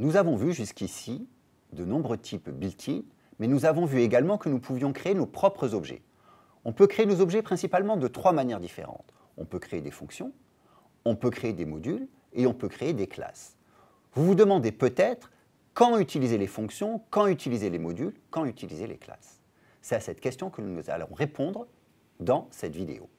Nous avons vu jusqu'ici de nombreux types built-in, mais nous avons vu également que nous pouvions créer nos propres objets. On peut créer nos objets principalement de trois manières différentes. On peut créer des fonctions, on peut créer des modules et on peut créer des classes. Vous vous demandez peut-être quand utiliser les fonctions, quand utiliser les modules, quand utiliser les classes. C'est à cette question que nous allons répondre dans cette vidéo.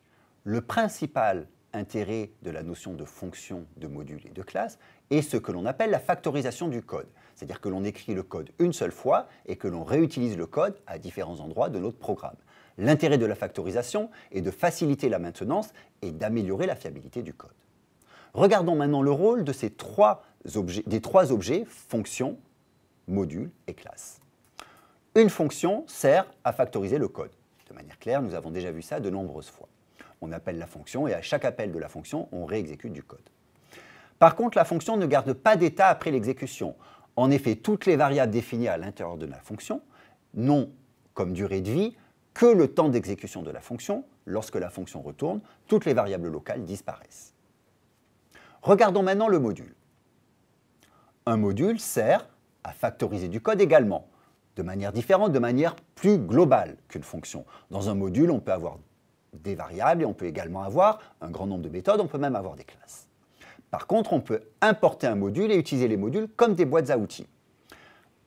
Le principal intérêt de la notion de fonction, de module et de classe, est ce que l'on appelle la factorisation du code. C'est-à-dire que l'on écrit le code une seule fois et que l'on réutilise le code à différents endroits de notre programme. L'intérêt de la factorisation est de faciliter la maintenance et d'améliorer la fiabilité du code. Regardons maintenant le rôle de ces trois objets, des trois objets fonction, module et classe. Une fonction sert à factoriser le code. De manière claire, nous avons déjà vu ça de nombreuses fois on appelle la fonction et à chaque appel de la fonction, on réexécute du code. Par contre, la fonction ne garde pas d'état après l'exécution. En effet, toutes les variables définies à l'intérieur de la fonction n'ont comme durée de vie que le temps d'exécution de la fonction. Lorsque la fonction retourne, toutes les variables locales disparaissent. Regardons maintenant le module. Un module sert à factoriser du code également, de manière différente, de manière plus globale qu'une fonction. Dans un module, on peut avoir des variables et on peut également avoir un grand nombre de méthodes, on peut même avoir des classes. Par contre, on peut importer un module et utiliser les modules comme des boîtes à outils.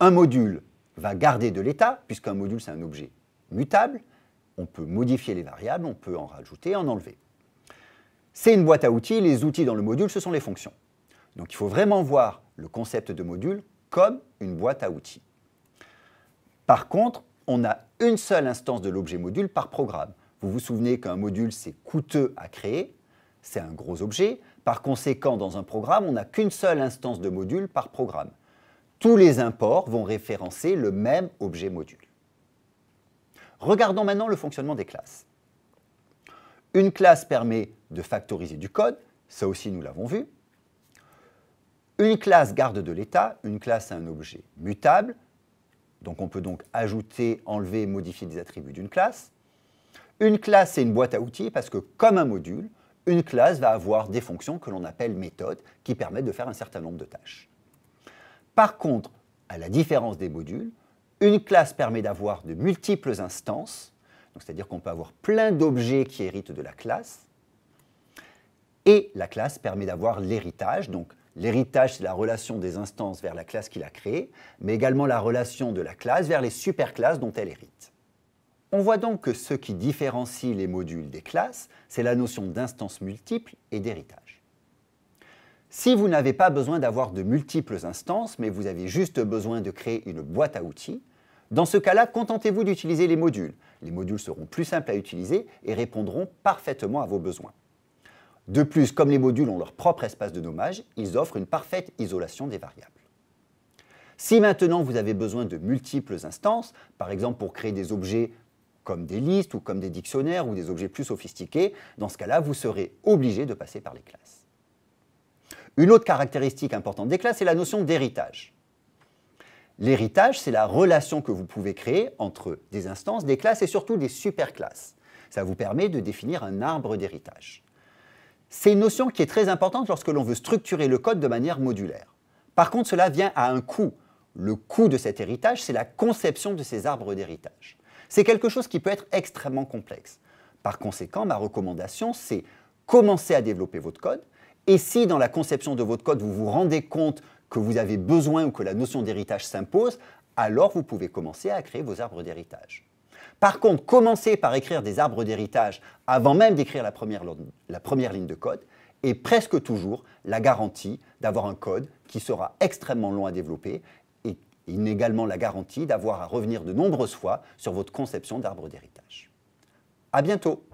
Un module va garder de l'état, puisqu'un module c'est un objet mutable, on peut modifier les variables, on peut en rajouter, en enlever. C'est une boîte à outils, les outils dans le module, ce sont les fonctions. Donc il faut vraiment voir le concept de module comme une boîte à outils. Par contre, on a une seule instance de l'objet module par programme. Vous vous souvenez qu'un module, c'est coûteux à créer, c'est un gros objet. Par conséquent, dans un programme, on n'a qu'une seule instance de module par programme. Tous les imports vont référencer le même objet module. Regardons maintenant le fonctionnement des classes. Une classe permet de factoriser du code, ça aussi nous l'avons vu. Une classe garde de l'état, une classe a un objet mutable, donc on peut donc ajouter, enlever, modifier des attributs d'une classe. Une classe, c'est une boîte à outils parce que comme un module, une classe va avoir des fonctions que l'on appelle méthodes qui permettent de faire un certain nombre de tâches. Par contre, à la différence des modules, une classe permet d'avoir de multiples instances, c'est-à-dire qu'on peut avoir plein d'objets qui héritent de la classe, et la classe permet d'avoir l'héritage, donc l'héritage c'est la relation des instances vers la classe qu'il a créée, mais également la relation de la classe vers les superclasses dont elle hérite. On voit donc que ce qui différencie les modules des classes, c'est la notion d'instance multiple et d'héritage. Si vous n'avez pas besoin d'avoir de multiples instances, mais vous avez juste besoin de créer une boîte à outils, dans ce cas-là, contentez-vous d'utiliser les modules. Les modules seront plus simples à utiliser et répondront parfaitement à vos besoins. De plus, comme les modules ont leur propre espace de nommage, ils offrent une parfaite isolation des variables. Si maintenant vous avez besoin de multiples instances, par exemple pour créer des objets comme des listes ou comme des dictionnaires ou des objets plus sophistiqués, dans ce cas-là, vous serez obligé de passer par les classes. Une autre caractéristique importante des classes, c'est la notion d'héritage. L'héritage, c'est la relation que vous pouvez créer entre des instances, des classes et surtout des superclasses. Ça vous permet de définir un arbre d'héritage. C'est une notion qui est très importante lorsque l'on veut structurer le code de manière modulaire. Par contre, cela vient à un coût. Le coût de cet héritage, c'est la conception de ces arbres d'héritage. C'est quelque chose qui peut être extrêmement complexe. Par conséquent, ma recommandation, c'est commencer à développer votre code. Et si dans la conception de votre code, vous vous rendez compte que vous avez besoin ou que la notion d'héritage s'impose, alors vous pouvez commencer à créer vos arbres d'héritage. Par contre, commencer par écrire des arbres d'héritage avant même d'écrire la première, la première ligne de code est presque toujours la garantie d'avoir un code qui sera extrêmement long à développer il n'est également la garantie d'avoir à revenir de nombreuses fois sur votre conception d'arbre d'héritage. À bientôt!